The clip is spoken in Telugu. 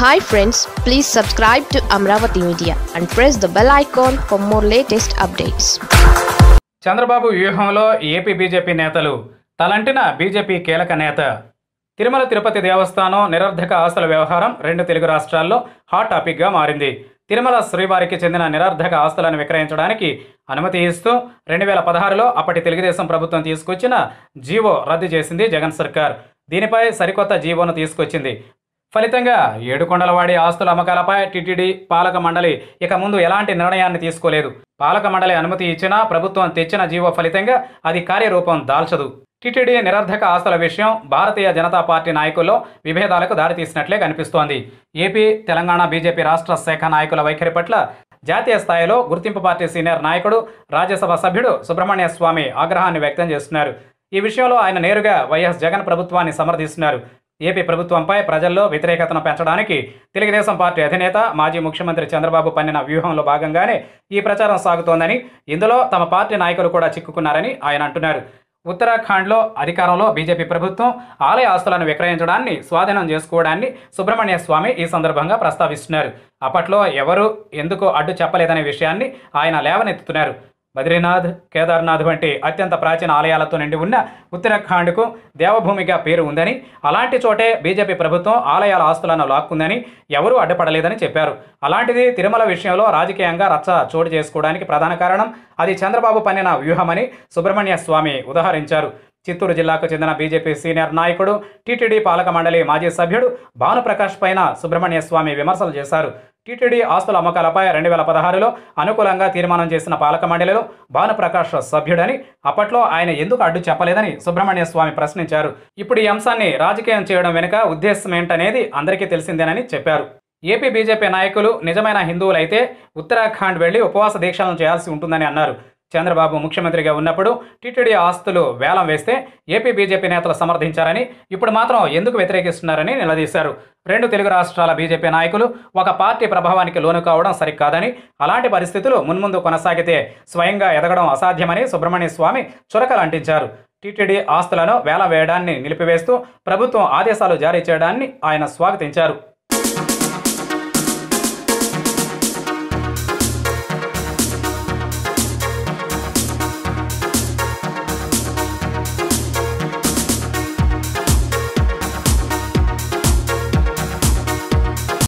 hi friends please subscribe to Amaravati media and press the bell icon for more latest updates Chandrababu వ్యూహంలో ఏపీ బీజేపీ నేతలు తలంటిన బీజేపీ కీలక నేత తిరుమల తిరుపతి దేవస్థానం నిరర్ధక ఆస్తుల వ్యవహారం రెండు తెలుగు రాష్ట్రాల్లో హాట్ టాపిక్గా మారింది తిరుమల శ్రీవారికి చెందిన నిరర్ధక ఆస్తులను విక్రయించడానికి అనుమతి ఇస్తూ రెండు వేల పదహారులో అప్పటి తెలుగుదేశం ప్రభుత్వం తీసుకొచ్చిన జీవో రద్దు చేసింది జగన్ సర్కార్ దీనిపై సరికొత్త జీవోను తీసుకొచ్చింది ఫలితంగా ఏడుకొండలవాడి ఆస్తుల అమ్మకాలపై టిటిడి పాలక మండలి ఇక ముందు ఎలాంటి నిర్ణయాన్ని తీసుకోలేదు పాలక మండలి అనుమతి ఇచ్చినా ప్రభుత్వం తెచ్చిన జీవో ఫలితంగా అది కార్యరూపం దాల్చదు టిటిడి నిరర్ధక ఆస్తుల విషయం భారతీయ జనతా పార్టీ నాయకుల్లో విభేదాలకు దారితీసినట్లే కనిపిస్తోంది ఏపీ తెలంగాణ బీజేపీ రాష్ట్ర శాఖ నాయకుల వైఖరి పట్ల జాతీయ స్థాయిలో గుర్తింపు పార్టీ సీనియర్ నాయకుడు రాజ్యసభ సభ్యుడు సుబ్రహ్మణ్య స్వామి ఆగ్రహాన్ని వ్యక్తం చేస్తున్నారు ఈ విషయంలో ఆయన నేరుగా వైఎస్ జగన్ ప్రభుత్వాన్ని సమర్థిస్తున్నారు ఏపీ ప్రభుత్వంపై ప్రజల్లో వ్యతిరేకతను పెంచడానికి తెలుగుదేశం పార్టీ అధినేత మాజీ ముఖ్యమంత్రి చంద్రబాబు పన్నిన వ్యూహంలో భాగంగానే ఈ ప్రచారం సాగుతోందని ఇందులో తమ పార్టీ నాయకులు కూడా చిక్కుకున్నారని ఆయన అంటున్నారు ఉత్తరాఖండ్లో అధికారంలో బీజేపీ ప్రభుత్వం ఆలయ ఆస్తులను విక్రయించడాన్ని స్వాధీనం చేసుకోవడాన్ని సుబ్రహ్మణ్య స్వామి ఈ సందర్భంగా ప్రస్తావిస్తున్నారు అప్పట్లో ఎవరు ఎందుకు అడ్డు చెప్పలేదనే విషయాన్ని ఆయన లేవనెత్తుతున్నారు బద్రీనాథ్ కేదార్నాథ్ వంటి అత్యంత ప్రాచీన ఆలయాలతో నిండి ఉన్న ఉత్తరాఖండ్కు దేవభూమిగా పేరు ఉందని అలాంటి చోటే బీజేపీ ప్రభుత్వం ఆలయాల ఆస్తులను లాక్కుందని ఎవరూ అడ్డపడలేదని చెప్పారు అలాంటిది తిరుమల విషయంలో రాజకీయంగా రచ్చ చోటు చేసుకోవడానికి ప్రధాన కారణం అది చంద్రబాబు పన్నిన వ్యూహమని సుబ్రహ్మణ్య స్వామి ఉదహరించారు చిత్తూరు జిల్లాకు చెందిన బీజేపీ సీనియర్ నాయకుడు టీటీడీ పాలక మండలి మాజీ సభ్యుడు భానుప్రకాష్ పైన సుబ్రహ్మణ్య స్వామి విమర్శలు చేశారు టీటీడీ ఆస్తుల అమ్మకాలపై రెండు వేల పదహారులో అనుకూలంగా తీర్మానం చేసిన పాలక మండలిలో భానుప్రకాష్ సభ్యుడని అప్పట్లో ఆయన ఎందుకు అడ్డు చెప్పలేదని సుబ్రహ్మణ్య స్వామి ప్రశ్నించారు ఇప్పుడు ఈ అంశాన్ని రాజకీయం చేయడం వెనుక ఉద్దేశం ఏంటనేది అందరికీ తెలిసిందేనని చెప్పారు ఏపీ బీజేపీ నాయకులు నిజమైన హిందువులైతే ఉత్తరాఖండ్ వెళ్లి ఉపవాస దీక్షలను చేయాల్సి ఉంటుందని అన్నారు చంద్రబాబు ముఖ్యమంత్రిగా ఉన్నప్పుడు టీటీడీ ఆస్తులు వేలం వేస్తే ఏపీ బీజేపీ నేతలు సమర్థించారని ఇప్పుడు మాత్రం ఎందుకు వ్యతిరేకిస్తున్నారని నిలదీశారు రెండు తెలుగు రాష్ట్రాల బీజేపీ నాయకులు ఒక పార్టీ ప్రభావానికి లోను కావడం సరికాదని అలాంటి పరిస్థితులు మున్ముందు కొనసాగితే స్వయంగా ఎదగడం అసాధ్యమని సుబ్రహ్మణ్య స్వామి చురకలు అంటించారు టీటీడీ ఆస్తులను వేలం వేయడాన్ని నిలిపివేస్తూ ప్రభుత్వం ఆదేశాలు జారీ చేయడాన్ని ఆయన స్వాగతించారు